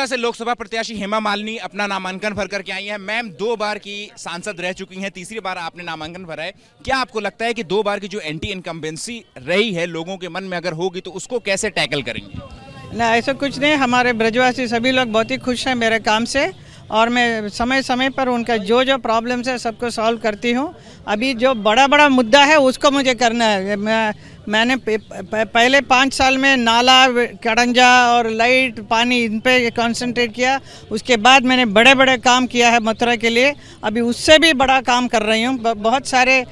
मथुरा से लोकसभा प्रत्याशी हेमा मालिनी अपना नामांकन भर करके आई हैं मैम दो बार की सांसद रह चुकी हैं तीसरी बार आपने नामांकन भरा है क्या आपको लगता है कि दो बार की जो एंटी इनकम्बेंसी रही है लोगों के मन में अगर होगी तो उसको कैसे टैकल करेंगे ना ऐसा कुछ नहीं हमारे ब्रजवासी सभी लोग बहुत ही खुश हैं मेरे काम से और मैं समय समय पर उनका जो जो प्रॉब्लम्स है सबको सॉल्व करती हूँ अभी जो बड़ा बड़ा मुद्दा है उसको मुझे करना है मैं मैंने पहले पाँच साल में नाला कड़ंजा और लाइट पानी इन पे कंसंट्रेट किया उसके बाद मैंने बड़े बड़े काम किया है मथुरा के लिए अभी उससे भी बड़ा काम कर रही हूँ बहुत सारे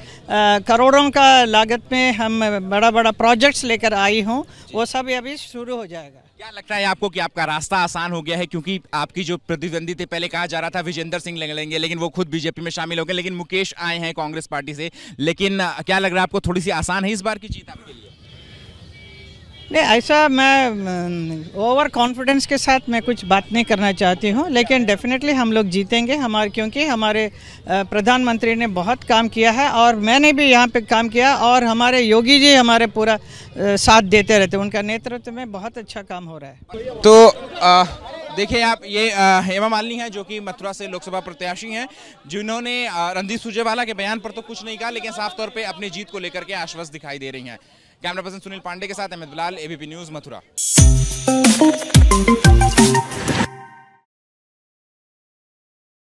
करोड़ों का लागत में हम बड़ा बड़ा प्रोजेक्ट्स लेकर आई हूँ वो सब अभी शुरू हो जाएगा क्या लगता है आपको कि आपका रास्ता आसान हो गया है क्योंकि आपकी जो प्रतिद्वंदी थे पहले कहा जा रहा था विजेंद्र सिंह लेंगे लेकिन वो खुद बीजेपी में शामिल हो गए लेकिन मुकेश आए हैं कांग्रेस पार्टी से लेकिन क्या लग रहा है आपको थोड़ी सी आसान है इस बार की जीत नहीं ऐसा मैं ओवर कॉन्फिडेंस के साथ मैं कुछ बात नहीं करना चाहती हूं लेकिन डेफिनेटली हम लोग जीतेंगे हमारे क्योंकि हमारे प्रधानमंत्री ने बहुत काम किया है और मैंने भी यहां पे काम किया और हमारे योगी जी हमारे पूरा साथ देते रहते उनका नेतृत्व में बहुत अच्छा काम हो रहा है तो देखिए आप ये हेमा मालिनी हैं जो कि मथुरा से लोकसभा प्रत्याशी हैं जिन्होंने रणदीप सुरजेवाला के बयान पर तो कुछ नहीं कहा लेकिन साफ तौर पे अपनी जीत को लेकर के आश्वस्त दिखाई दे रही हैं कैमरा पर्सन सुनील पांडे के साथ अहमद बिलाल एबीपी न्यूज़ मथुरा